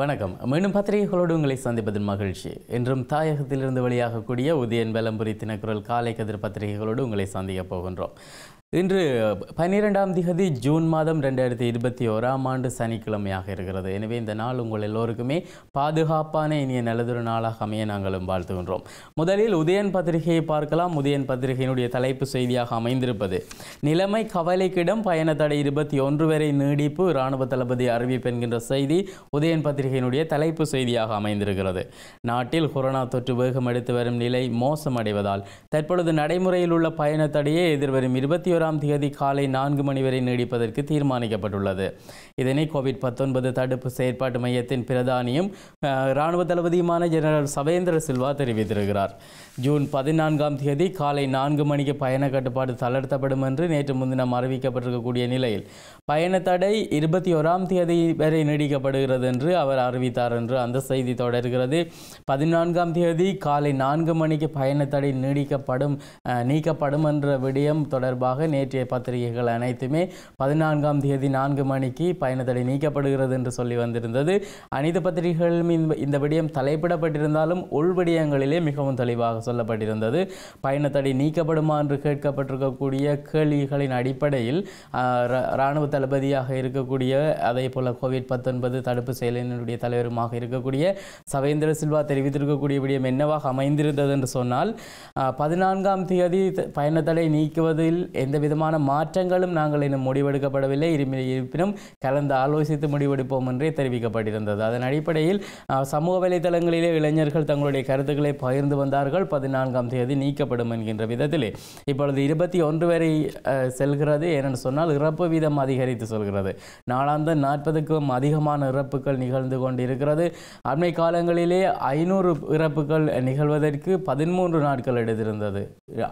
வணக்கம் மீண்டும் பத்திரிகைகளோடு உங்களை சந்திப்பதன் மகிழ்ச்சி என்றும் தாயகத்திலிருந்து வெளியாகக்கூடிய உதயன் வேலம்புரி தினக்குரல் காலை கதிர் பத்திரிகைகளோடு உங்களை சந்திக்கப் போகின்றோம் இன்று பன்னிரெண்டாம் திகதி ஜூன் மாதம் ரெண்டாயிரத்தி இருபத்தி ஓராம் ஆண்டு சனிக்கிழமையாக இருக்கிறது எனவே இந்த நாள் உங்கள் எல்லோருக்குமே பாதுகாப்பான இனிய நல்லதொரு நாளாக அமைய நாங்களும் வாழ்த்துகின்றோம் முதலில் உதயன் பத்திரிகையை பார்க்கலாம் உதயன் பத்திரிகையினுடைய தலைப்பு செய்தியாக அமைந்திருப்பது நிலைமை கவலைக்கிடம் பயண தடை இருபத்தி ஒன்று வரை நீடிப்பு இராணுவ தளபதி அறிவிப்பு என்கின்ற செய்தி உதயன் பத்திரிகையினுடைய தலைப்பு செய்தியாக அமைந்திருக்கிறது நாட்டில் கொரோனா தொற்று வேகம் எடுத்து வரும் நிலை மோசமடைவதால் தற்பொழுது நடைமுறையில் உள்ள பயண தடையே எதிர்வரும் இருபத்தி ஒன்பதாம் தேதி காலை நான்கு மணி வரை நீடிப்பதற்கு தீர்மானிக்கப்பட்டுள்ளது இதனை கோவிட் பத்தொன்பது தடுப்பு செயற்பாட்டு மையத்தின் பிரதானியும் இராணுவ தளபதியுமான ஜெனரல் சவேந்திர சில்வா தெரிவித்திருக்கிறார் ஜூன் பதினான்காம் தேதி காலை நான்கு மணிக்கு பயண கட்டுப்பாடு தளர்த்தப்படும் என்று நேற்று முன்தினம் அறிவிக்கப்பட்டிருக்கக்கூடிய நிலையில் பயண தடை இருபத்தி ஓராம் தேதி வரை நீடிக்கப்படுகிறது என்று அவர் அறிவித்தார் என்று அந்த செய்தி தொடர்கிறது பதினான்காம் தேதி காலை நான்கு மணிக்கு பயண தடை நீடிக்கப்படும் நீக்கப்படும் என்ற விடயம் தொடர்பாக நேற்றைய பத்திரிகைகள் அனைத்துமே பதினான்காம் தேதி நான்கு மணிக்கு பயணத்தடை நீக்கப்படுகிறது என்று சொல்லி வந்திருந்தது அனைத்து பத்திரிகைகளும் இந்த விடயம் தலைப்பிடப்பட்டிருந்தாலும் உள்விடயங்களிலே மிகவும் தெளிவாக சொல்லப்பட்டிருந்தது பயணத்தடை நீக்கப்படுமா என்று கேட்கப்பட்டிருக்கக்கூடிய கேள்விகளின் அடிப்படையில் இராணுவ தளபதியாக இருக்கக்கூடிய அதே போல கோவிட் பத்தொன்பது தடுப்பு செயலினுடைய தலைவருமாக இருக்கக்கூடிய சவேந்திர சில்வா தெரிவித்திருக்கக்கூடிய விடயம் என்னவாக அமைந்திருந்தது என்று சொன்னால் பதினான்காம் தேதி பயணத்தடை நீக்குவதில் எந்த விதமான மாற்றங்களும் நாங்கள் இன்னும் முடிவெடுக்கப்படவில்லை இருப்பினும் கலந்து ஆலோசித்து முடிவெடுப்போம் என்றே தெரிவிக்கப்பட்டிருந்தது அதன் அடிப்படையில் சமூக வலைதளங்களிலே இளைஞர்கள் தங்களுடைய கருத்துக்களை பகிர்ந்து வந்தார்கள் பதினான்காம் தேதி நீக்கப்படும் என்கின்ற விதத்திலே இப்பொழுது இருபத்தி ஒன்று வரை செல்கிறது ஏனென்று சொன்னால் இறப்பு வீதம் அதிகரித்து சொல்கிறது நாளாந்த நாற்பதுக்கும் அதிகமான இறப்புகள் நிகழ்ந்து கொண்டிருக்கிறது அண்மை காலங்களிலே ஐநூறு இறப்புகள் நிகழ்வதற்கு பதிமூன்று நாட்கள் எடுத்திருந்தது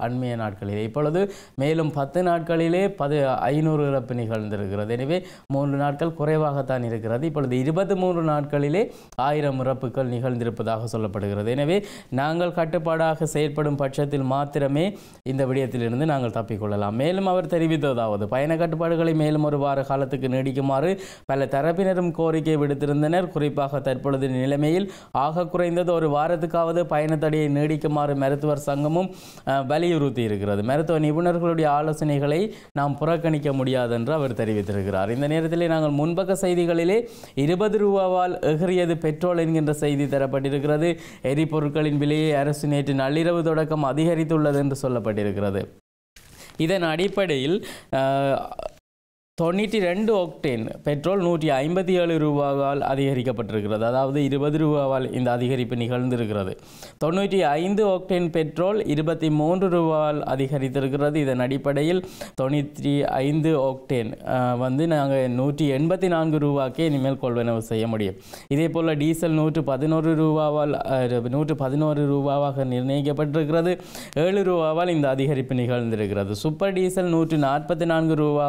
அண்மைய நாட்களில் இப்பொழுது மேலும் பத்து பத்து நாட்களிலே பது ஐநூறு இறப்பு நிகழ்ந்திருக்கிறது எனவே மூன்று நாட்கள் குறைவாகத்தான் இருக்கிறது இப்பொழுது இருபத்தி மூன்று நாட்களிலே ஆயிரம் இறப்புகள் நிகழ்ந்திருப்பதாக சொல்லப்படுகிறது எனவே நாங்கள் கட்டுப்பாடாக செயல்படும் பட்சத்தில் மாத்திரமே இந்த விடயத்திலிருந்து நாங்கள் தப்பிக்கொள்ளலாம் மேலும் அவர் தெரிவித்ததாவது பயண கட்டுப்பாடுகளை மேலும் ஒரு வார காலத்துக்கு நீடிக்குமாறு பல தரப்பினரும் கோரிக்கை விடுத்திருந்தனர் குறிப்பாக தற்பொழுது நிலைமையில் ஆக குறைந்தது ஒரு வாரத்துக்காவது பயணத்தடையை நீடிக்குமாறு மருத்துவர் சங்கமும் வலியுறுத்தி இருக்கிறது மருத்துவ நிபுணர்களுடைய ஆலோசனை ஆலோசனைகளை நாம் புறக்கணிக்க முடியாது என்று அவர் தெரிவித்திருக்கிறார் இந்த நேரத்தில் நாங்கள் முன்பக்க செய்திகளிலே இருபது ரூபாவால் எகிறியது பெட்ரோல் என்கின்ற செய்தி தரப்பட்டிருக்கிறது எரிபொருட்களின் விலையை அரசு நேற்று நள்ளிரவு தொடக்கம் அதிகரித்துள்ளது என்று சொல்லப்பட்டிருக்கிறது இதன் அடிப்படையில் தொண்ணூற்றி ரெண்டு ஒக்டேன் பெட்ரோல் நூற்றி ஐம்பத்தி ஏழு ரூபாவால் அதிகரிக்கப்பட்டிருக்கிறது அதாவது இருபது ரூபாவால் இந்த அதிகரிப்பு நிகழ்ந்திருக்கிறது தொண்ணூற்றி ஐந்து ஒக்டேன் பெட்ரோல் இருபத்தி மூன்று ரூபாவால் அதிகரித்திருக்கிறது இதன் அடிப்படையில் தொண்ணூற்றி ஐந்து ஒக்டேன் வந்து நாங்கள் நூற்றி எண்பத்தி நான்கு ரூபாக்கே இனிமேல் கொள்வனவு செய்ய முடியும் இதே போல் டீசல் நூற்று பதினோரு ரூபாவால் நூற்று பதினோரு ரூபாவாக நிர்ணயிக்கப்பட்டிருக்கிறது ஏழு ரூபாவால் இந்த அதிகரிப்பு நிகழ்ந்திருக்கிறது சூப்பர் டீசல் நூற்று நாற்பத்தி நான்கு ரூபா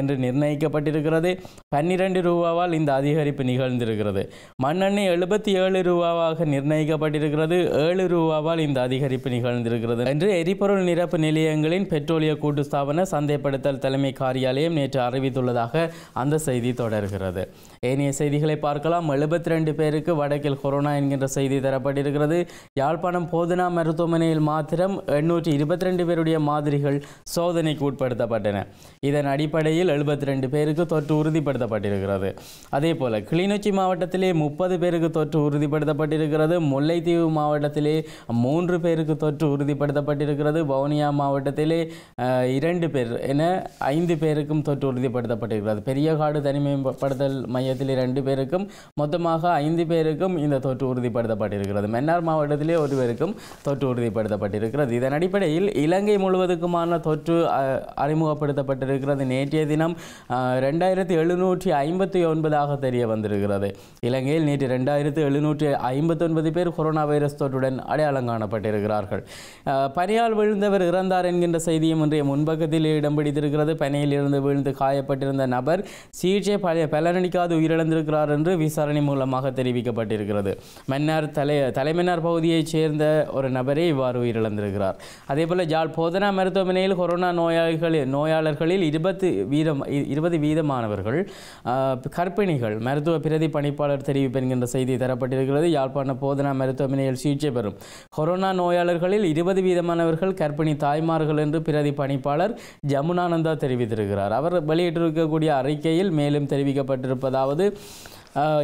என்று நிர்ணயிக்கப்பட்டிருக்கிறது பன்னிரண்டு ரூபாவால் இந்த அதிகரிப்பு நிகழ்ந்திருக்கிறது மண்ணெண்ணெய் எழுபத்தி ஏழு ரூபாவாக நிர்ணயிக்கப்பட்டிருக்கிறது ஏழு ரூபாவால் இந்த அதிகரிப்பு நிகழ்ந்திருக்கிறது என்று எரிபொருள் நிரப்பு நிலையங்களின் பெட்ரோலிய கூட்டு ஸ்தாபன சந்தைப்படுத்தல் தலைமை காரியாலயம் நேற்று அறிவித்துள்ளதாக அந்த செய்தி தொடர்கிறது ஏனைய செய்திகளை பார்க்கலாம் எழுபத்தி ரெண்டு பேருக்கு வடக்கில் கொரோனா என்கின்ற செய்தி தரப்பட்டிருக்கிறது யாழ்ப்பாணம் போதனா மருத்துவமனையில் மாத்திரம் எண்ணூற்றி இருபத்தி ரெண்டு பேருடைய மாதிரிகள் சோதனைக்கு உட்படுத்தப்பட்டன இதன் அடிப்படையில் எழுபத்தி இருபத்தி ரெண்டு பேருக்கு தொற்று உறுதிப்படுத்தப்பட்டிருக்கிறது அதே போல் கிளிநொச்சி மாவட்டத்திலே முப்பது பேருக்கு தொற்று உறுதிப்படுத்தப்பட்டிருக்கிறது முல்லைத்தீவு மாவட்டத்திலே மூன்று பேருக்கு தொற்று உறுதிப்படுத்தப்பட்டிருக்கிறது வவுனியா மாவட்டத்திலே இரண்டு பேர் என ஐந்து பேருக்கும் தொற்று உறுதிப்படுத்தப்பட்டிருக்கிறது பெரியகாடு தனிமைப்படுத்தல் மையத்தில் இரண்டு பேருக்கும் மொத்தமாக ஐந்து பேருக்கும் இந்த தொற்று உறுதிப்படுத்தப்பட்டிருக்கிறது மன்னார் மாவட்டத்திலே ஒருவருக்கும் தொற்று உறுதிப்படுத்தப்பட்டிருக்கிறது இதன் அடிப்படையில் இலங்கை முழுவதுக்குமான தொற்று அறிமுகப்படுத்தப்பட்டிருக்கிறது நேற்றைய தினம் ரெண்டாயிரத்தி எழுநூற்றி ஐம்பத்தி ஒன்பதாக தெரிய வந்திருக்கிறது இலங்கையில் நேற்று ரெண்டாயிரத்தி எழுநூற்றி ஐம்பத்தொன்பது பேர் கொரோனா வைரஸ் தொற்றுடன் அடையாளம் காணப்பட்டிருக்கிறார்கள் பனியால் விழுந்தவர் இறந்தார் என்கின்ற செய்தியும் இன்றைய முன்பக்கத்தில் இடம் பிடித்திருக்கிறது பனியில் இருந்து விழுந்து காயப்பட்டிருந்த நபர் சிகிச்சை பழைய பலனளிக்காது உயிரிழந்திருக்கிறார் என்று விசாரணை மூலமாக தெரிவிக்கப்பட்டிருக்கிறது மன்னார் தலை தலைமன்னார் பகுதியைச் சேர்ந்த ஒரு நபரே இவ்வாறு உயிரிழந்திருக்கிறார் அதே போல் ஜாழ் போதனா மருத்துவமனையில் கொரோனா நோயாளிகள் நோயாளர்களில் இருபத்து வீரம் இருபது வீதமானவர்கள் கர்ப்பிணிகள் மருத்துவ பிரதி பணிப்பாளர் தெரிவிப்பு என்கின்ற செய்தி தரப்பட்டிருக்கிறது யாழ்ப்பாண போதனா மருத்துவமனையில் சிகிச்சை பெறும் கொரோனா நோயாளர்களில் இருபது வீதமானவர்கள் கற்பிணி தாய்மார்கள் என்று பிரதி பணிப்பாளர் ஜமுனானந்தா தெரிவித்திருக்கிறார் அவர் வெளியிட்டிருக்கக்கூடிய அறிக்கையில் மேலும் தெரிவிக்கப்பட்டிருப்பதாவது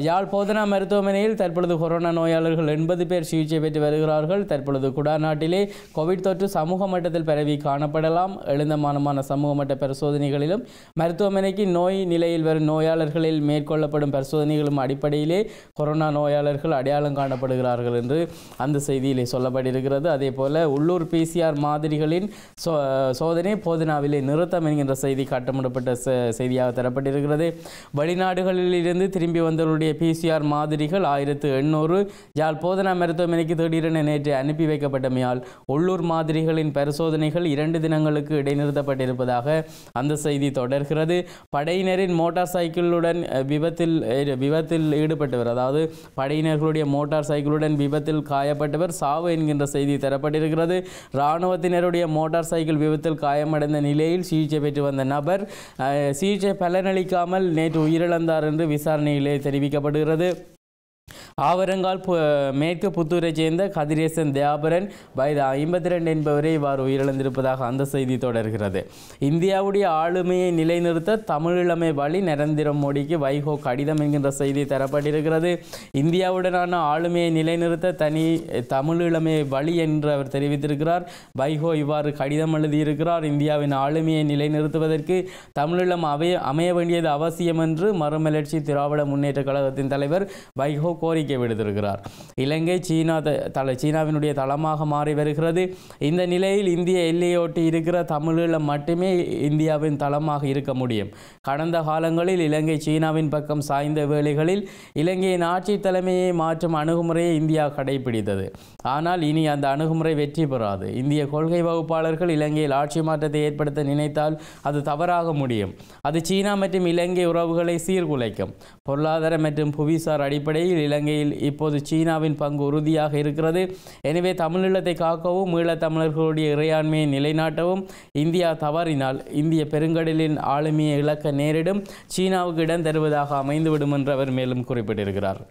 யாழ் போதனா மருத்துவமனையில் தற்பொழுது கொரோனா நோயாளர்கள் எண்பது பேர் சிகிச்சை பெற்று வருகிறார்கள் தற்பொழுது குடாநாட்டிலே கோவிட் தொற்று சமூக மட்டத்தில் பரவி காணப்படலாம் எழுந்த மானமான சமூக மட்ட பரிசோதனைகளிலும் மருத்துவமனைக்கு நோய் நிலையில் வரும் நோயாளர்களில் மேற்கொள்ளப்படும் பரிசோதனைகளும் அடிப்படையிலே கொரோனா நோயாளர்கள் அடையாளம் காணப்படுகிறார்கள் என்று அந்த செய்தியிலே சொல்லப்பட்டிருக்கிறது அதே போல் உள்ளூர் பிசிஆர் மாதிரிகளின் சோ சோதனை போதனாவிலே நிறுத்தம் என்கின்ற செய்தி காட்டமிடப்பட்ட செய்தியாக தரப்பட்டிருக்கிறது வெளிநாடுகளில் இருந்து திரும்பி வந்த நோயாளிகளுடைய பிசிஆர் மாதிரிகள் ஆயிரத்து எண்ணூறு யாழ் போதனா மருத்துவமனைக்கு திடீரென நேற்று அனுப்பி வைக்கப்பட்டமையால் உள்ளூர் மாதிரிகளின் பரிசோதனைகள் இரண்டு தினங்களுக்கு இடைநிறுத்தப்பட்டிருப்பதாக அந்த செய்தி தொடர்கிறது படையினரின் மோட்டார் சைக்கிளுடன் விபத்தில் விபத்தில் ஈடுபட்டவர் அதாவது படையினர்களுடைய மோட்டார் சைக்கிளுடன் விபத்தில் காயப்பட்டவர் சாவு என்கின்ற செய்தி தரப்பட்டிருக்கிறது இராணுவத்தினருடைய மோட்டார் சைக்கிள் விபத்தில் காயமடைந்த நிலையில் சிகிச்சை பெற்று வந்த நபர் சிகிச்சை பலனளிக்காமல் நேற்று உயிரிழந்தார் என்று விசாரணையிலே தெரிவிக்கப்படுகிறது ஆவரங்கால் மேற்கு புத்தூரை சேர்ந்த கதிரேசன் தியாபரன் வயது ஐம்பத்தி ரெண்டு என்பவரே இவ்வாறு உயிரிழந்திருப்பதாக அந்த செய்தி தொடர்கிறது இந்தியாவுடைய ஆளுமையை நிலைநிறுத்த தமிழீழமை வழி நரேந்திர மோடிக்கு வைகோ கடிதம் என்கின்ற செய்தி தரப்பட்டிருக்கிறது இந்தியாவுடனான ஆளுமையை நிலைநிறுத்த தனி தமிழீழமை வழி என்று அவர் தெரிவித்திருக்கிறார் வைகோ இவ்வாறு கடிதம் எழுதியிருக்கிறார் இந்தியாவின் ஆளுமையை நிலைநிறுத்துவதற்கு தமிழீழம் அமைய அமைய வேண்டியது அவசியம் என்று மறுமலர்ச்சி திராவிட முன்னேற்ற கழகத்தின் தலைவர் வைகோ கோரிக்கை விடுத்திருக்கிறார் இலங்கை சீனா தலை சீனாவினுடைய தளமாக மாறி வருகிறது இந்த நிலையில் இந்திய எல்லையொட்டி இருக்கிற தமிழீழம் மட்டுமே இந்தியாவின் தளமாக இருக்க முடியும் கடந்த காலங்களில் இலங்கை சீனாவின் பக்கம் சாய்ந்த வேளைகளில் இலங்கையின் ஆட்சி தலைமையை மாற்றும் அணுகுமுறையை இந்தியா கடைபிடித்தது ஆனால் இனி அந்த அணுகுமுறை வெற்றி பெறாது இந்திய கொள்கை வகுப்பாளர்கள் இலங்கையில் ஆட்சி மாற்றத்தை ஏற்படுத்த நினைத்தால் அது தவறாக முடியும் அது சீனா மற்றும் இலங்கை உறவுகளை சீர்குலைக்கும் பொருளாதார மற்றும் புவிசார் அடிப்படையில் இலங்கையில் இப்போது சீனாவின் பங்கு உறுதியாக இருக்கிறது எனவே தமிழீழத்தை காக்கவும் தமிழர்களுடைய இறையாண்மையை நிலைநாட்டவும் இந்தியா தவறினால் இந்திய பெருங்கடலின் ஆளுமையை இழக்க நேரிடும் சீனாவுக்கு இடம் தருவதாக அமைந்துவிடும் என்று அவர் மேலும் குறிப்பிட்டிருக்கிறார்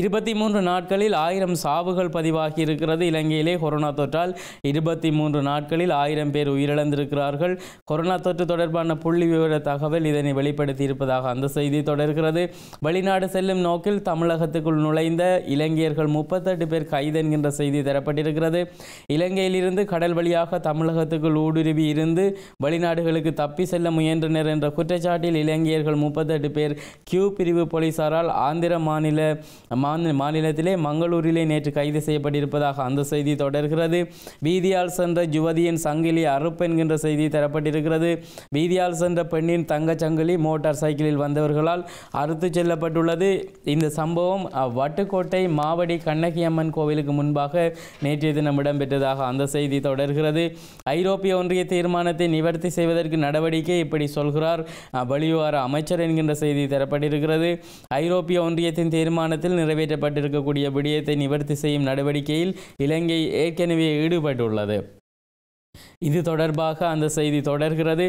இருபத்தி மூன்று நாட்களில் ஆயிரம் சாவுகள் பதிவாகி இருக்கிறது இலங்கையிலே கொரோனா தொற்றால் இருபத்தி மூன்று நாட்களில் ஆயிரம் பேர் உயிரிழந்திருக்கிறார்கள் கொரோனா தொற்று தொடர்பான புள்ளி விவர தகவல் இதனை வெளிப்படுத்தி இருப்பதாக அந்த செய்தி தொடர்கிறது வெளிநாடு செல்லும் நோக்கில் தமிழகத்துக்குள் நுழைந்த இலங்கையர்கள் முப்பத்தெட்டு பேர் கைது என்கின்ற செய்தி தரப்பட்டிருக்கிறது இலங்கையிலிருந்து கடல் வழியாக தமிழகத்துக்குள் ஊடுருவி இருந்து வெளிநாடுகளுக்கு தப்பி செல்ல முயன்றனர் என்ற குற்றச்சாட்டில் இலங்கையர்கள் முப்பத்தெட்டு பேர் கியூ பிரிவு போலீசாரால் ஆந்திர மாநில மாநிலத்திலே மங்களூரிலே நேற்று கைது செய்யப்பட்டிருப்பதாக அந்த செய்தி தொடர்கிறது வீதியால் சென்ற யுவதியின் சங்கிலி அறுப்பென்கின்ற செய்தி தரப்பட்டிருக்கிறது வீதியால் சென்ற பெண்ணின் தங்கச் சங்கிலி மோட்டார் சைக்கிளில் வந்தவர்களால் அறுத்து செல்லப்பட்டுள்ளது இந்த சம்பவம் வட்டுக்கோட்டை மாவடி கண்ணகி அம்மன் கோவிலுக்கு முன்பாக நேற்றைய தினம் இடம்பெற்றதாக அந்த செய்தி தொடர்கிறது ஐரோப்பிய ஒன்றிய தீர்மானத்தை நிவர்த்தி செய்வதற்கு நடவடிக்கை இப்படி சொல்கிறார் வெளிவிவகார அமைச்சர் என்கின்ற செய்தி தரப்பட்டிருக்கிறது ஐரோப்பிய ஒன்றியத்தின் தீர்மானத்தில் நிறைவேற்றப்பட்டிருக்கக்கூடிய விடயத்தை நிவர்த்தி செய்யும் நடவடிக்கையில் இலங்கை ஏற்கனவே ஈடுபட்டுள்ளது இது தொடர்பாக அந்த செய்தி தொடர்கிறது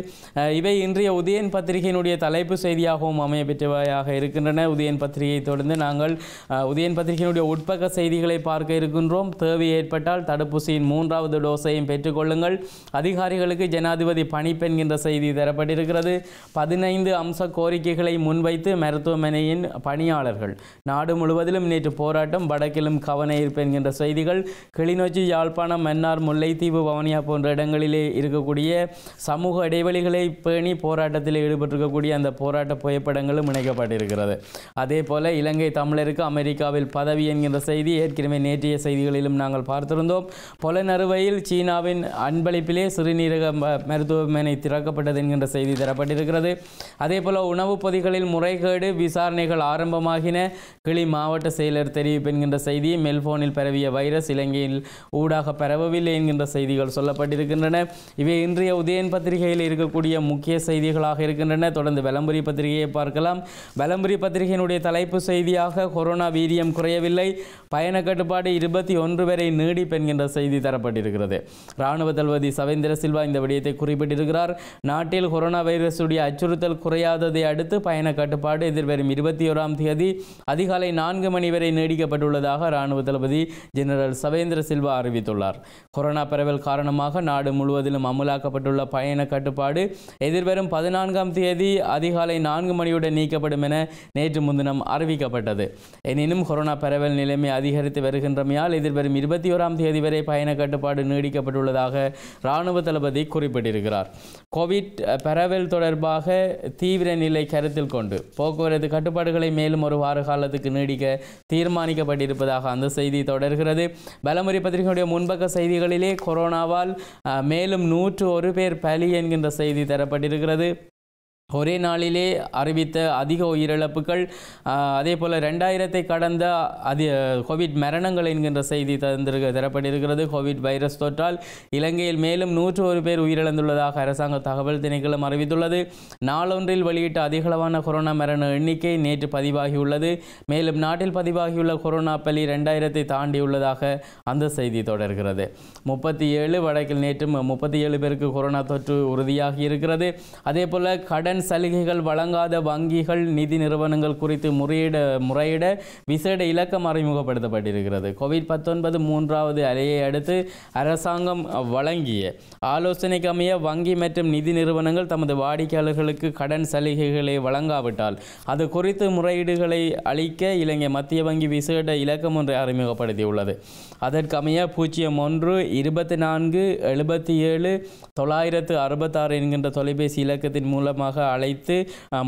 இவை இன்றைய உதயன் பத்திரிகையினுடைய தலைப்பு செய்தியாகவும் அமைய பெற்றவையாக இருக்கின்றன உதயன் பத்திரிகையை தொடர்ந்து நாங்கள் உதயன் பத்திரிகையினுடைய உட்பக்க செய்திகளை பார்க்க இருக்கின்றோம் தேவை ஏற்பட்டால் தடுப்பூசியின் மூன்றாவது டோஸையும் பெற்றுக்கொள்ளுங்கள் அதிகாரிகளுக்கு ஜனாதிபதி பணிப்பெண் என்ற செய்தி தரப்பட்டிருக்கிறது பதினைந்து அம்ச கோரிக்கைகளை முன்வைத்து மருத்துவமனையின் பணியாளர்கள் நாடு முழுவதிலும் நேற்று போராட்டம் வடக்கிலும் கவன ஈர்ப்பு என்கின்ற செய்திகள் கிளிநொச்சி யாழ்ப்பாணம் மன்னார் முல்லைத்தீவு வவனியா போன்ற இடங்களிலே இருக்கக்கூடிய சமூக இடைவெளிகளை பேணி போராட்டத்தில் ஈடுபட்டிருக்கக்கூடிய அந்த போராட்ட புகைப்படங்களும் இணைக்கப்பட்டிருக்கிறது அதே போல இலங்கை தமிழருக்கு அமெரிக்காவில் பதவி என்கின்ற செய்தி ஏற்கனவே நேற்றைய செய்திகளிலும் நாங்கள் பார்த்திருந்தோம் பொல நறுவையில் சீனாவின் அன்பளிப்பிலே சிறுநீரக மருத்துவமனை திறக்கப்பட்டது என்கின்ற செய்தி தரப்பட்டிருக்கிறது அதே போல உணவுப் பொதிகளில் முறைகேடு விசாரணைகள் ஆரம்பமாகின கிளி மாவட்ட செயலர் தெரிவிப்பு என்கின்ற செய்தி மெல்போனில் பரவிய வைரஸ் இலங்கையில் ஊடாக பரவவில்லை என்கின்ற செய்திகள் சொல்லப்பட்டிருக்கிறது இருக்கின்றன இவை இன்றைய உதயன் பத்திரிகையில் இருக்கக்கூடிய முக்கிய செய்திகளாக இருக்கின்றன தொடர்ந்து வலம்புரி பத்திரிகையை பார்க்கலாம் வலம்புரி பத்திரிகையினுடைய தலைப்பு செய்தியாக கொரோனா வீரியம் குறையவில்லை பயண கட்டுப்பாடு இருபத்தி ஒன்று வரை நீடிப்பென்கின்ற செய்தி தரப்பட்டிருக்கிறது இராணுவ தளபதி சவேந்திர சில்வா இந்த விடயத்தை குறிப்பிட்டிருக்கிறார் நாட்டில் கொரோனா வைரஸுடைய அச்சுறுத்தல் குறையாததை அடுத்து பயண கட்டுப்பாடு எதிர்வரும் இருபத்தி ஓராம் தேதி அதிகாலை நான்கு மணி வரை நீடிக்கப்பட்டுள்ளதாக இராணுவ தளபதி ஜெனரல் சவேந்திர சில்வா அறிவித்துள்ளார் கொரோனா பரவல் காரணமாக நாடு முழுவதிலும் அமலாக்கப்பட்டுள்ள பயண கட்டுப்பாடு எதிர்வரும் பதினான்காம் தேதி அதிகாலை நான்கு மணியுடன் நீக்கப்படும் என நேற்று முன்தினம் அறிவிக்கப்பட்டது எனினும் கொரோனா பரவல் நிலைமை அதிகரித்து வருகின்றமையால் எதிர்வரும் இருபத்தி ஓராம் தேதி வரை பயண கட்டுப்பாடு நீடிக்கப்பட்டுள்ளதாக இராணுவ தளபதி குறிப்பிட்டிருக்கிறார் கோவிட் பரவல் தொடர்பாக தீவிர நிலை கருத்தில் கொண்டு போக்குவரத்து கட்டுப்பாடுகளை மேலும் ஒரு வார காலத்துக்கு நீடிக்க தீர்மானிக்கப்பட்டிருப்பதாக அந்த செய்தி தொடர்கிறது பலமுறை பத்திரிகையுடைய முன்பக்க செய்திகளிலே கொரோனாவால் மேலும் நூற்று ஒரு பேர் பலி என்கின்ற செய்தி தரப்பட்டிருக்கிறது ஒரே நாளிலே அறிவித்த அதிக உயிரிழப்புகள் அதே போல் ரெண்டாயிரத்தை கடந்த அதி கோவிட் மரணங்கள் என்கின்ற செய்தி தந்திருக்க தரப்பட்டிருக்கிறது கோவிட் வைரஸ் தொற்றால் இலங்கையில் மேலும் நூற்று ஒரு பேர் உயிரிழந்துள்ளதாக அரசாங்க தகவல் திணைக்களம் அறிவித்துள்ளது நாளொன்றில் வெளியிட்ட அதிகளவான கொரோனா மரண எண்ணிக்கை நேற்று பதிவாகியுள்ளது மேலும் நாட்டில் பதிவாகியுள்ள கொரோனா பலி ரெண்டாயிரத்தை தாண்டியுள்ளதாக அந்த செய்தி தொடர்கிறது முப்பத்தி ஏழு வடக்கில் நேற்று முப்பத்தி ஏழு பேருக்கு கொரோனா தொற்று உறுதியாகி இருக்கிறது அதே போல் கடன் கடன் சலுகைகள் வழங்காத வங்கிகள் நிதி நிறுவனங்கள் குறித்து முறையிட முறையிட விசேட இலக்கம் அறிமுகப்படுத்தப்பட்டிருக்கிறது கோவிட் பத்தொன்பது மூன்றாவது அலையை அடுத்து அரசாங்கம் வழங்கிய ஆலோசனைக்கு அமைய வங்கி மற்றும் நிதி நிறுவனங்கள் தமது வாடிக்கையாளர்களுக்கு கடன் சலுகைகளை வழங்காவிட்டால் அது குறித்து முறையீடுகளை அளிக்க இலங்கை மத்திய வங்கி விசேட இலக்கம் ஒன்றை அறிமுகப்படுத்தியுள்ளது அதற்கமைய பூஜ்ஜியம் ஒன்று இருபத்தி நான்கு எழுபத்தி ஏழு தொள்ளாயிரத்து அறுபத்தாறு என்கின்ற தொலைபேசி இலக்கத்தின் மூலமாக அழைத்து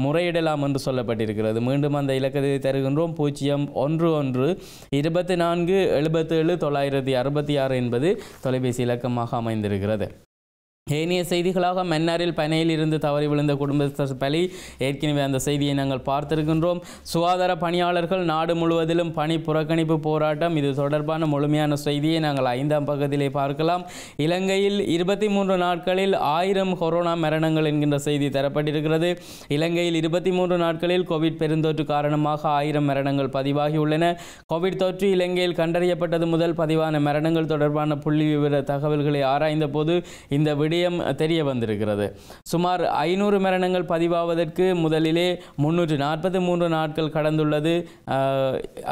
முறையிடலாம் என்று சொல்லப்பட்டிருக்கிறது மீண்டும் அந்த இலக்கத்தை தருகின்றோம் பூஜ்ஜியம் ஒன்று ஒன்று இருபத்தி நான்கு எழுபத்தேழு தொள்ளாயிரத்தி அறுபத்தி ஆறு என்பது தொலைபேசி இலக்கமாக அமைந்திருக்கிறது ஏனைய செய்திகளாக மன்னாரில் பனையில் இருந்து தவறி விழுந்த குடும்பத்தர் பலி ஏற்கனவே அந்த செய்தியை நாங்கள் பார்த்திருக்கின்றோம் சுகாதார பணியாளர்கள் நாடு முழுவதிலும் பணி புறக்கணிப்பு போராட்டம் இது தொடர்பான முழுமையான செய்தியை நாங்கள் ஐந்தாம் பக்கத்திலே பார்க்கலாம் இலங்கையில் இருபத்தி மூன்று நாட்களில் ஆயிரம் கொரோனா மரணங்கள் என்கின்ற செய்தி தரப்பட்டிருக்கிறது இலங்கையில் இருபத்தி மூன்று நாட்களில் கோவிட் பெருந்தொற்று காரணமாக ஆயிரம் மரணங்கள் பதிவாகியுள்ளன கோவிட் தொற்று இலங்கையில் கண்டறியப்பட்டது முதல் பதிவான மரணங்கள் தொடர்பான புள்ளி விவர தகவல்களை ஆராய்ந்த போது இந்த விடு விடயம் தெரிய வந்திருக்கிறது சுமார் ஐநூறு மரணங்கள் பதிவாவதற்கு முதலிலே முன்னூற்று நாற்பத்தி மூன்று நாட்கள் கடந்துள்ளது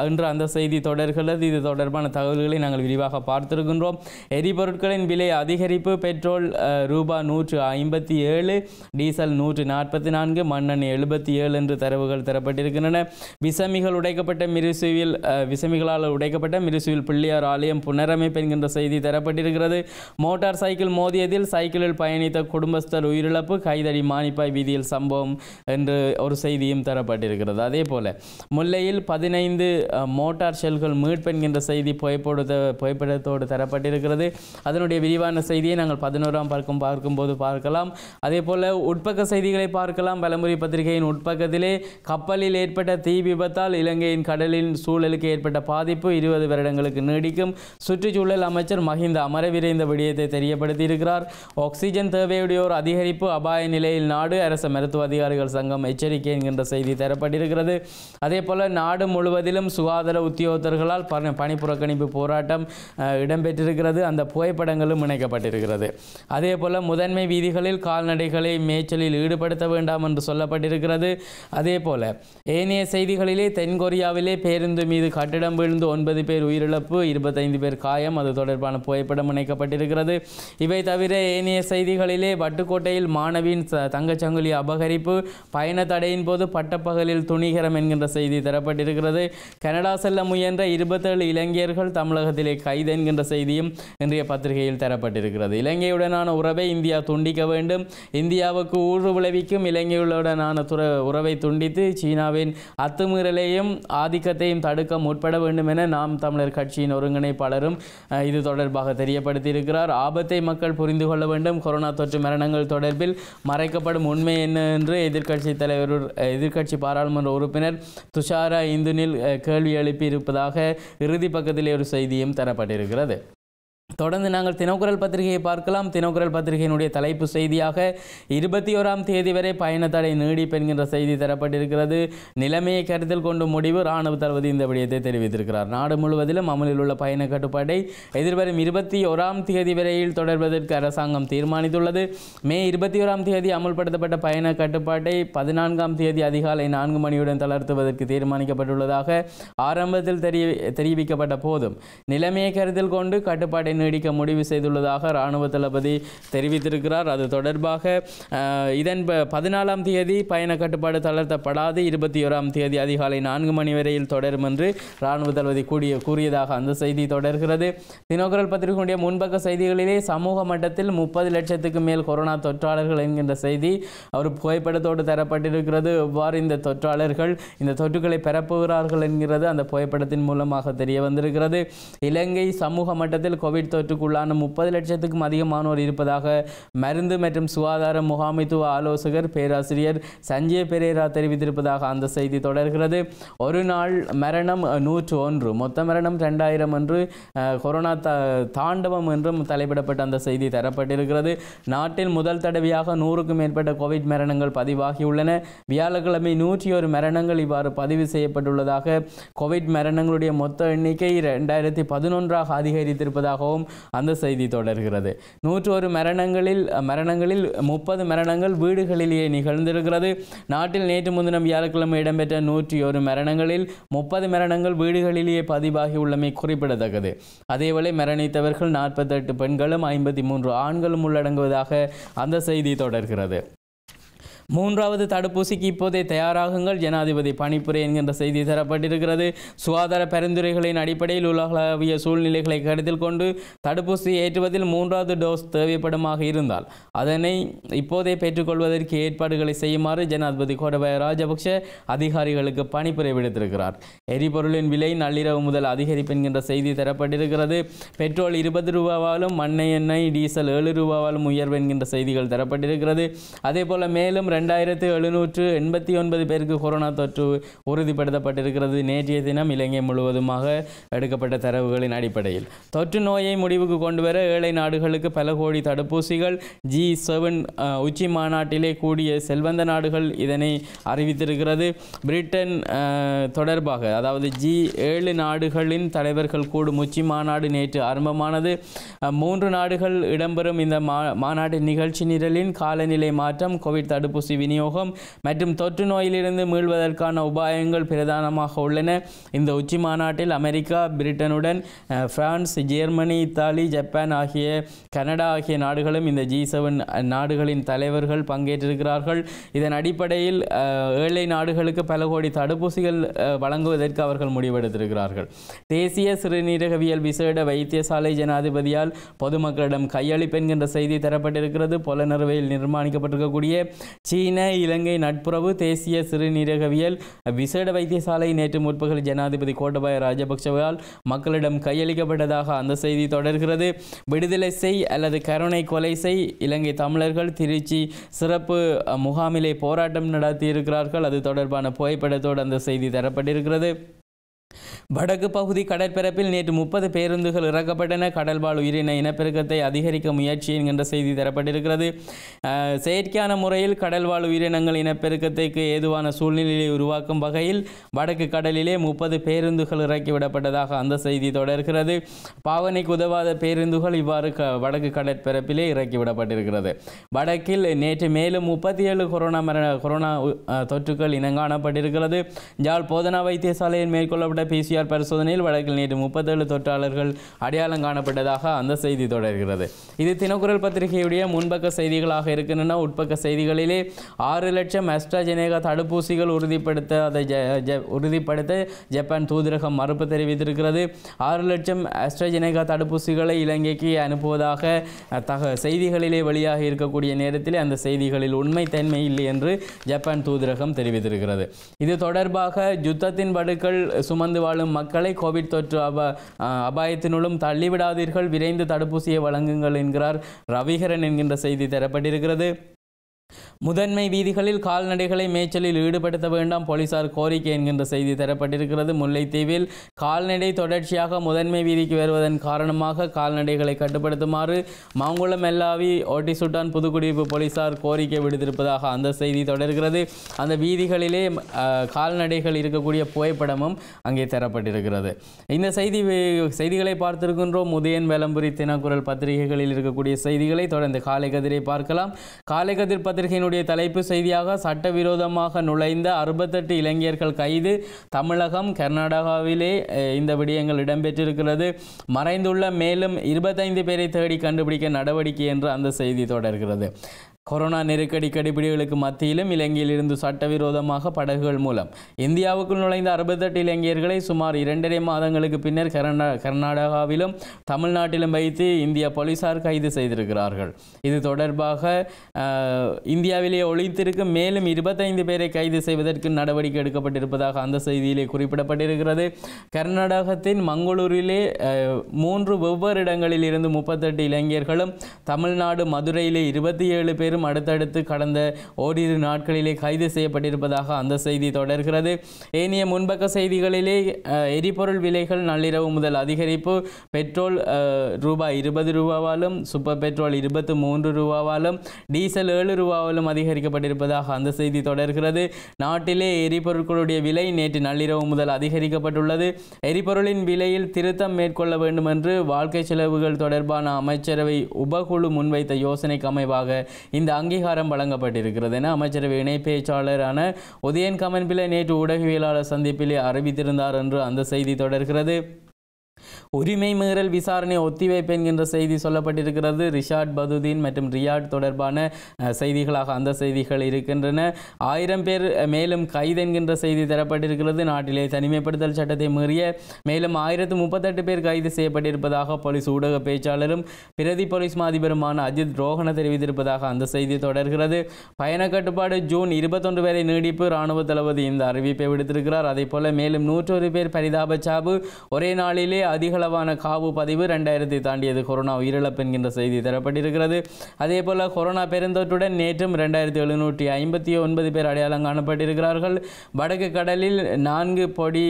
என்று அந்த செய்தி தொடர்கிறது இது தொடர்பான தகவல்களை நாங்கள் விரிவாக பார்த்திருக்கின்றோம் எரிபொருட்களின் விலை அதிகரிப்பு பெட்ரோல் ரூபா நூற்று ஐம்பத்தி ஏழு டீசல் நூற்று நாற்பத்தி நான்கு மண்ணெண்ணெய் எழுபத்தி ஏழு என்று தரவுகள் தரப்பட்டிருக்கின்றன விசமிகள் உடைக்கப்பட்ட மிருசுவில் விசமிகளால் உடைக்கப்பட்ட மிருசுவில் பிள்ளையார் ஆலயம் புனரமைப்பு என்கின்ற செய்தி தரப்பட்டிருக்கிறது மோட்டார் சைக்கிள் மோதியதில் சைக்கிள் சைக்கிளில் பயணித்த குடும்பஸ்தர் உயிரிழப்பு கைதடி மானிப்பாய் வீதியில் சம்பவம் என்று ஒரு செய்தியும் தரப்பட்டிருக்கிறது அதே போல் முல்லையில் பதினைந்து மோட்டார் ஷெல்கள் மீட்பென்கின்ற செய்தி புகைப்பட புகைப்படத்தோடு தரப்பட்டிருக்கிறது அதனுடைய விரிவான செய்தியை நாங்கள் பதினோராம் பார்க்கும் பார்க்கும்போது பார்க்கலாம் அதே போல் உட்பக்க செய்திகளை பார்க்கலாம் பலமுறை பத்திரிகையின் உட்பக்கத்திலே கப்பலில் ஏற்பட்ட தீ விபத்தால் இலங்கையின் கடலின் சூழலுக்கு ஏற்பட்ட பாதிப்பு இருபது வருடங்களுக்கு நீடிக்கும் சுற்றுச்சூழல் அமைச்சர் மஹிந்த அமரவிரைந்த விடயத்தை தெரியப்படுத்தியிருக்கிறார் ஆக்சிஜன் தேவையுடையோர் அதிகரிப்பு அபாய நிலையில் நாடு அரசு மருத்துவ அதிகாரிகள் சங்கம் எச்சரிக்கை என்கின்ற செய்தி தரப்பட்டிருக்கிறது அதே போல் நாடு முழுவதிலும் சுகாதார உத்தியோகத்தர்களால் பணி புறக்கணிப்பு போராட்டம் இடம்பெற்றிருக்கிறது அந்த புகைப்படங்களும் இணைக்கப்பட்டிருக்கிறது அதே போல் முதன்மை வீதிகளில் கால்நடைகளை மேய்ச்சலில் ஈடுபடுத்த வேண்டாம் என்று சொல்லப்பட்டிருக்கிறது அதே போல் ஏனைய செய்திகளிலே தென்கொரியாவிலே பேருந்து மீது கட்டிடம் விழுந்து ஒன்பது பேர் உயிரிழப்பு இருபத்தைந்து பேர் காயம் அது தொடர்பான புகைப்படம் இணைக்கப்பட்டிருக்கிறது இவை தவிர ஏனைய இனிய செய்திகளிலே வட்டுக்கோட்டையில் மாணவியின் தங்கச்சங்கிலி அபகரிப்பு பயண தடையின் போது பட்டப்பகலில் துணிகரம் என்கின்ற செய்தி தரப்பட்டிருக்கிறது கனடா செல்ல முயன்ற இருபத்தேழு இளைஞர்கள் தமிழகத்திலே கைது என்கின்ற செய்தியும் இன்றைய பத்திரிகையில் தரப்பட்டிருக்கிறது இலங்கையுடனான உறவை இந்தியா துண்டிக்க வேண்டும் இந்தியாவுக்கு ஊழல் விளைவிக்கும் இலங்கையுடனான துற உறவை துண்டித்து சீனாவின் அத்துமீறலையும் ஆதிக்கத்தையும் தடுக்க முற்பட வேண்டும் என நாம் தமிழர் கட்சியின் ஒருங்கிணைப்பாளரும் இது தொடர்பாக தெரியப்படுத்தியிருக்கிறார் ஆபத்தை மக்கள் புரிந்து கொள்ள வேண்டும் வேண்டும் கொரோனா தொற்று மரணங்கள் தொடர்பில் மறைக்கப்படும் உண்மை என்ன என்று எதிர்க்கட்சி தலைவர் எதிர்க்கட்சி பாராளுமன்ற உறுப்பினர் துஷாரா இந்துனில் கேள்வி எழுப்பியிருப்பதாக இறுதி பக்கத்திலே ஒரு செய்தியும் தரப்பட்டிருக்கிறது தொடர்ந்து நாங்கள் தினக்குரல் பத்திரிகையை பார்க்கலாம் தினக்குரல் பத்திரிகையினுடைய தலைப்பு செய்தியாக இருபத்தி ஓராம் தேதி வரை பயணத்தடை நீடிப்பு என்கின்ற செய்தி தரப்பட்டிருக்கிறது நிலைமையை கருத்தில் கொண்டு முடிவு ராணுவ தளபதி இந்த விடயத்தை தெரிவித்திருக்கிறார் நாடு முழுவதிலும் அமலில் உள்ள பயண கட்டுப்பாட்டை எதிர்வரும் இருபத்தி ஓராம் தேதி வரையில் தொடர்வதற்கு அரசாங்கம் தீர்மானித்துள்ளது மே இருபத்தி ஓராம் தேதி அமுல்படுத்தப்பட்ட பயண கட்டுப்பாட்டை பதினான்காம் தேதி அதிகாலை நான்கு மணியுடன் தளர்த்துவதற்கு தீர்மானிக்கப்பட்டுள்ளதாக ஆரம்பத்தில் தெரிய தெரிவிக்கப்பட்ட போதும் நிலைமையை கருத்தில் கொண்டு கட்டுப்பாட்டை நீடிக்க முடிவு செய்துள்ளதாக இராணுவ தளபதி தெரிவித்திருக்கிறார் அது தொடர்பாக இதன் பதினாலாம் தேதி பயண கட்டுப்பாடு தளர்த்தப்படாது இருபத்தி ஓராம் தேதி அதிகாலை நான்கு மணி வரையில் தொடரும் என்று இராணுவ தளபதி கூடிய கூறியதாக அந்த செய்தி தொடர்கிறது தினோகுரல் பத்திரிகையுடைய முன்பக்க செய்திகளிலே சமூக மட்டத்தில் முப்பது லட்சத்துக்கு மேல் கொரோனா தொற்றாளர்கள் என்கின்ற செய்தி அவர் புகைப்படத்தோடு தரப்பட்டிருக்கிறது எவ்வாறு இந்த தொற்றாளர்கள் இந்த தொற்றுகளை பெறப்போகிறார்கள் என்கிறது அந்த புகைப்படத்தின் மூலமாக தெரிய வந்திருக்கிறது இலங்கை சமூக மட்டத்தில் கோவிட் கோவிட் தொற்றுக்குள்ளான முப்பது லட்சத்துக்கும் அதிகமானோர் இருப்பதாக மருந்து மற்றும் சுகாதார முகாமைத்துவ ஆலோசகர் பேராசிரியர் சஞ்சய் பெரேரா தெரிவித்திருப்பதாக அந்த செய்தி தொடர்கிறது ஒரு நாள் மரணம் நூற்று ஒன்று மொத்த மரணம் ரெண்டாயிரம் என்று கொரோனா தாண்டவம் என்றும் தலைப்பிடப்பட்ட அந்த செய்தி தரப்பட்டிருக்கிறது நாட்டில் முதல் தடவையாக நூறுக்கும் மேற்பட்ட கோவிட் மரணங்கள் பதிவாகியுள்ளன வியாழக்கிழமை நூற்றி ஒரு மரணங்கள் இவ்வாறு பதிவு செய்யப்பட்டுள்ளதாக கோவிட் மரணங்களுடைய மொத்த எண்ணிக்கை ரெண்டாயிரத்தி பதினொன்றாக அதிகரித்திருப்பதாகவும் உள்ளதாகவும் அந்த செய்தி தொடர்கிறது நூற்றொரு மரணங்களில் மரணங்களில் முப்பது மரணங்கள் வீடுகளிலேயே நிகழ்ந்திருக்கிறது நாட்டில் நேற்று முன்தினம் வியாழக்கிழமை இடம்பெற்ற நூற்றி ஒரு மரணங்களில் முப்பது மரணங்கள் வீடுகளிலேயே பதிவாகி உள்ளமை குறிப்பிடத்தக்கது அதேவேளை மரணித்தவர்கள் நாற்பத்தெட்டு பெண்களும் ஐம்பத்தி மூன்று ஆண்களும் உள்ளடங்குவதாக அந்த செய்தி தொடர்கிறது மூன்றாவது தடுப்பூசிக்கு இப்போதே தயாராகுங்கள் ஜனாதிபதி பணிப்புரை என்கின்ற செய்தி தரப்பட்டிருக்கிறது சுகாதார பரிந்துரைகளின் அடிப்படையில் உலகளாவிய சூழ்நிலைகளை கருத்தில் கொண்டு தடுப்பூசி ஏற்றுவதில் மூன்றாவது டோஸ் தேவைப்படுமாக இருந்தால் அதனை இப்போதே பெற்றுக்கொள்வதற்கு ஏற்பாடுகளை செய்யுமாறு ஜனாதிபதி கோடபாய ராஜபக்ஷ அதிகாரிகளுக்கு பணிப்புரை விடுத்திருக்கிறார் எரிபொருளின் விலை நள்ளிரவு முதல் அதிகரிப்பு என்கின்ற செய்தி தரப்பட்டிருக்கிறது பெட்ரோல் இருபது ரூபாவாலும் எண்ணெய் டீசல் ஏழு ரூபாவாலும் உயர்வு என்கின்ற செய்திகள் தரப்பட்டிருக்கிறது அதே போல மேலும் ரெண்டாயிரத்து எழுநூற்று எண்பத்தி ஒன்பது பேருக்கு கொரோனா தொற்று உறுதிப்படுத்தப்பட்டிருக்கிறது நேற்றைய தினம் இலங்கை முழுவதுமாக எடுக்கப்பட்ட தரவுகளின் அடிப்படையில் தொற்று நோயை முடிவுக்கு கொண்டுவர ஏழை நாடுகளுக்கு பல கோடி தடுப்பூசிகள் ஜி செவன் உச்சி மாநாட்டிலே கூடிய செல்வந்த நாடுகள் இதனை அறிவித்திருக்கிறது பிரிட்டன் தொடர்பாக அதாவது ஜி ஏழு நாடுகளின் தலைவர்கள் கூடும் உச்சி மாநாடு நேற்று ஆரம்பமானது மூன்று நாடுகள் இடம்பெறும் இந்த மாநாட்டின் நிகழ்ச்சி நிரலின் காலநிலை மாற்றம் கோவிட் தடுப்பு தடுப்பூசி விநியோகம் மற்றும் தொற்று நோயிலிருந்து மீள்வதற்கான உபாயங்கள் பிரதானமாக உள்ளன இந்த உச்சி மாநாட்டில் அமெரிக்கா பிரிட்டனுடன் பிரான்ஸ் ஜெர்மனி இத்தாலி ஜப்பான் ஆகிய கனடா ஆகிய நாடுகளும் இந்த ஜி செவன் நாடுகளின் தலைவர்கள் பங்கேற்றிருக்கிறார்கள் இதன் அடிப்படையில் ஏழை நாடுகளுக்கு பல கோடி தடுப்பூசிகள் வழங்குவதற்கு அவர்கள் முடிவெடுத்திருக்கிறார்கள் தேசிய சிறுநீரகவியல் விசேட வைத்தியசாலை ஜனாதிபதியால் பொதுமக்களிடம் கையளிப்பென்கின்ற செய்தி தரப்பட்டிருக்கிறது பொலனறுவையில் நிர்மாணிக்கப்பட்டிருக்கக்கூடிய சீன இலங்கை நட்புறவு தேசிய சிறுநீரகவியல் விசேட வைத்தியசாலை நேற்று முற்பகல் ஜனாதிபதி கோட்டபாய ராஜபக்சவால் மக்களிடம் கையளிக்கப்பட்டதாக அந்த செய்தி தொடர்கிறது விடுதலை செய் அல்லது கருணை கொலை செய் இலங்கை தமிழர்கள் திருச்சி சிறப்பு முகாமிலே போராட்டம் நடத்தியிருக்கிறார்கள் அது தொடர்பான புகைப்படத்தோடு அந்த செய்தி தரப்பட்டிருக்கிறது வடக்கு பகுதி கடற்பரப்பில் நேற்று முப்பது பேருந்துகள் இறக்கப்பட்டன கடல்வாழ் உயிரின இனப்பெருக்கத்தை அதிகரிக்க முயற்சி என்கின்ற செய்தி தரப்பட்டிருக்கிறது செயற்கையான முறையில் கடல்வாழ் உயிரினங்கள் இனப்பெருக்கத்திற்கு ஏதுவான சூழ்நிலையை உருவாக்கும் வகையில் வடக்கு கடலிலே முப்பது பேருந்துகள் இறக்கிவிடப்பட்டதாக அந்த செய்தி தொடர்கிறது பாவனைக்கு உதவாத பேருந்துகள் இவ்வாறு க வடக்கு கடற்பரப்பிலே இறக்கிவிடப்பட்டிருக்கிறது வடக்கில் நேற்று மேலும் முப்பத்தி ஏழு கொரோனா கொரோனா தொற்றுக்கள் இனங்காணப்பட்டிருக்கிறது ஜாழ் போதனா வைத்தியசாலையில் மேற்கொள்ளப்பட்ட செய்யப்பட்ட பிசிஆர் பரிசோதனையில் வழக்கில் நேற்று முப்பத்தேழு தொற்றாளர்கள் அடையாளம் காணப்பட்டதாக அந்த செய்தி தொடர்கிறது இது தினக்குரல் பத்திரிகையுடைய முன்பக்க செய்திகளாக இருக்கின்றன உட்பக்க செய்திகளிலே ஆறு லட்சம் அஸ்ட்ராஜெனேகா தடுப்பூசிகள் உறுதிப்படுத்த அதை உறுதிப்படுத்த ஜப்பான் தூதரகம் மறுப்பு தெரிவித்திருக்கிறது ஆறு லட்சம் அஸ்ட்ராஜெனேகா தடுப்பூசிகளை இலங்கைக்கு அனுப்புவதாக தக செய்திகளிலே வெளியாகி இருக்கக்கூடிய நேரத்தில் அந்த செய்திகளில் உண்மை தன்மை இல்லை என்று ஜப்பான் தூதரகம் தெரிவித்திருக்கிறது இது தொடர்பாக யுத்தத்தின் படுக்கள் சுமந்த வாழ்ந்து வாழும் மக்களை கோவிட் தொற்று அப அபாயத்தினுள்ளும் தள்ளிவிடாதீர்கள் விரைந்து தடுப்பூசியை வழங்குங்கள் என்கிறார் ரவிகரன் என்கின்ற செய்தி தரப்பட்டிருக்கிறது முதன்மை வீதிகளில் கால்நடைகளை மேய்ச்சலில் ஈடுபடுத்த வேண்டாம் போலீசார் கோரிக்கை என்கின்ற செய்தி தரப்பட்டிருக்கிறது முல்லைத்தீவில் கால்நடை தொடர்ச்சியாக முதன்மை வீதிக்கு வருவதன் காரணமாக கால்நடைகளை கட்டுப்படுத்துமாறு மாங்குளம் எல்லாவி ஒட்டிசுட்டான் புதுக்குடியிருப்பு போலீசார் கோரிக்கை விடுத்திருப்பதாக அந்த செய்தி தொடர்கிறது அந்த வீதிகளிலே கால்நடைகள் இருக்கக்கூடிய புகைப்படமும் அங்கே தரப்பட்டிருக்கிறது இந்த செய்தி செய்திகளை பார்த்திருக்கின்றோம் உதயன் வேலம்புரி தினக்குரல் பத்திரிகைகளில் இருக்கக்கூடிய செய்திகளை தொடர்ந்து காலை கதிரை பார்க்கலாம் காலை கதிர் பத்திரிகை பத்திரிகையினுடைய தலைப்பு செய்தியாக சட்டவிரோதமாக நுழைந்த அறுபத்தெட்டு இளைஞர்கள் கைது தமிழகம் கர்நாடகாவிலே இந்த விடயங்கள் இடம்பெற்றிருக்கிறது மறைந்துள்ள மேலும் இருபத்தைந்து பேரை தேடி கண்டுபிடிக்க நடவடிக்கை என்று அந்த செய்தி தொடர்கிறது கொரோனா நெருக்கடி கடிபிடிகளுக்கு மத்தியிலும் இலங்கையில் இருந்து சட்டவிரோதமாக படகுகள் மூலம் இந்தியாவுக்குள் நுழைந்த அறுபத்தெட்டு இலங்கையர்களை சுமார் இரண்டரை மாதங்களுக்கு பின்னர் கர்நா கர்நாடகாவிலும் தமிழ்நாட்டிலும் வைத்து இந்திய போலீசார் கைது செய்திருக்கிறார்கள் இது தொடர்பாக இந்தியாவிலேயே ஒழித்திருக்கும் மேலும் இருபத்தைந்து பேரை கைது செய்வதற்கு நடவடிக்கை எடுக்கப்பட்டிருப்பதாக அந்த செய்தியிலே குறிப்பிடப்பட்டிருக்கிறது கர்நாடகத்தின் மங்களூரிலே மூன்று வெவ்வேறு இடங்களில் இருந்து முப்பத்தெட்டு இளைஞர்களும் தமிழ்நாடு மதுரையிலே இருபத்தி ஏழு பேர் பேரும் அடுத்தடுத்து கடந்த ஓரிரு நாட்களிலே கைது செய்யப்பட்டிருப்பதாக அந்த செய்தி தொடர்கிறது ஏனைய முன்பக்க செய்திகளிலே எரிபொருள் விலைகள் நள்ளிரவு முதல் அதிகரிப்பு பெட்ரோல் ரூபாய் இருபது ரூபாவாலும் சூப்பர் பெட்ரோல் இருபத்தி மூன்று ரூபாவாலும் டீசல் ஏழு ரூபாவாலும் அதிகரிக்கப்பட்டிருப்பதாக அந்த செய்தி தொடர்கிறது நாட்டிலே எரிபொருட்களுடைய விலை நேற்று நள்ளிரவு முதல் அதிகரிக்கப்பட்டுள்ளது எரிபொருளின் விலையில் திருத்தம் மேற்கொள்ள வேண்டும் என்று வாழ்க்கை செலவுகள் தொடர்பான அமைச்சரவை உபகுழு முன்வைத்த யோசனைக்கு அமைவாக இந்த இந்த அங்கீகாரம் வழங்கப்பட்டிருக்கிறது என அமைச்சரவை இணை பேச்சாளரான உதயன் கமன்பிள்ளை நேற்று ஊடகவியலாளர் சந்திப்பிலே அறிவித்திருந்தார் என்று அந்த செய்தி தொடர்கிறது உரிமை மீறல் விசாரணை ஒத்திவைப்பு என்கின்ற செய்தி சொல்லப்பட்டிருக்கிறது ரிஷாட் பதுதீன் மற்றும் ரியாட் தொடர்பான செய்திகளாக அந்த செய்திகள் இருக்கின்றன ஆயிரம் பேர் மேலும் கைது என்கின்ற செய்தி தரப்பட்டிருக்கிறது நாட்டிலே தனிமைப்படுத்தல் சட்டத்தை மீறிய மேலும் ஆயிரத்து முப்பத்தெட்டு பேர் கைது செய்யப்பட்டிருப்பதாக போலீஸ் ஊடக பேச்சாளரும் பிரதி போலீஸ் மாதிபருமான அஜித் ரோஹன தெரிவித்திருப்பதாக அந்த செய்தி தொடர்கிறது பயண கட்டுப்பாடு ஜூன் இருபத்தொன்று வரை நீடிப்பு ராணுவ தளபதி இந்த அறிவிப்பை விடுத்திருக்கிறார் அதே போல மேலும் நூற்றொரு பேர் பரிதாப சாவு ஒரே நாளிலே அதிக அளவான காவு பதிவு ரெண்டாயிரத்தை தாண்டியது கொரோனா உயிரிழப்பு என்கின்ற செய்தி தரப்பட்டிருக்கிறது அதே போல கொரோனா பெருந்தொற்றுடன் நேற்றும் ரெண்டாயிரத்தி எழுநூற்றி ஐம்பத்தி ஒன்பது பேர் அடையாளம் காணப்பட்டிருக்கிறார்கள் வடக்கு கடலில் நான்கு பொடி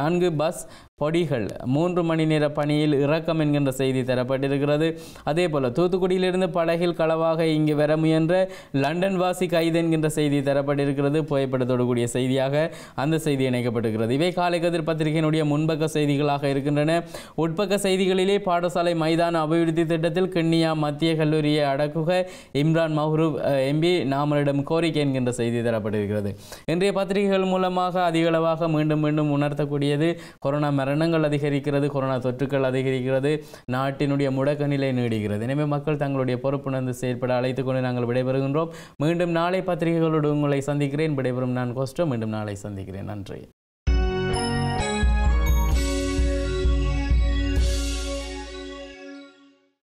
நான்கு பஸ் பொடிகள் மூன்று மணி நேர பணியில் இறக்கம் என்கின்ற செய்தி தரப்பட்டிருக்கிறது அதே போல் தூத்துக்குடியிலிருந்து படகில் களவாக இங்கு வர முயன்ற லண்டன் வாசி கைது என்கின்ற செய்தி தரப்பட்டிருக்கிறது புகைப்படத்தோடு கூடிய செய்தியாக அந்த செய்தி இணைக்கப்பட்டிருக்கிறது இவை காலை கதிர் பத்திரிகையினுடைய முன்பக்க செய்திகளாக இருக்கின்றன உட்பக்க செய்திகளிலே பாடசாலை மைதான அபிவிருத்தி திட்டத்தில் கிண்ணியா மத்திய கல்லூரியை அடக்குக இம்ரான் மஹ்ரூப் எம்பி நாமலிடம் கோரிக்கை என்கின்ற செய்தி தரப்பட்டிருக்கிறது இன்றைய பத்திரிகைகள் மூலமாக அதிகளவாக மீண்டும் மீண்டும் உணர்த்தக்கூடியது கொரோனா மரணங்கள் அதிகரிக்கிறது கொரோனா தொற்றுக்கள் அதிகரிக்கிறது நாட்டினுடைய முடக்க நிலை நீடுகிறது எனவே மக்கள் தங்களுடைய பொறுப்புணர்ந்து செயல்பட அழைத்து கொண்டு நாங்கள் விடைபெறுகின்றோம் மீண்டும் நாளை பத்திரிகைகளோடு உங்களை சந்திக்கிறேன் விடைபெறும் நான் கோஷ்டம் மீண்டும் நாளை சந்திக்கிறேன் நன்றி